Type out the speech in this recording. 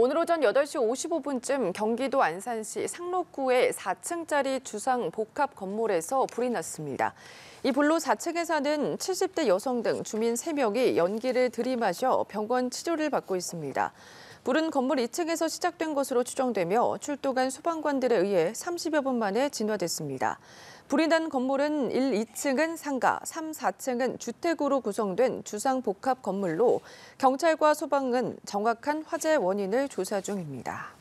오늘 오전 8시 55분쯤 경기도 안산시 상록구의 4층짜리 주상 복합 건물에서 불이 났습니다. 이 불로 4층에 사는 70대 여성 등 주민 3명이 연기를 들이마셔 병원 치료를 받고 있습니다. 불은 건물 2층에서 시작된 것으로 추정되며 출동한 소방관들에 의해 30여 분 만에 진화됐습니다. 불이 난 건물은 1, 2층은 상가, 3, 4층은 주택으로 구성된 주상복합 건물로 경찰과 소방은 정확한 화재 원인을 조사 중입니다.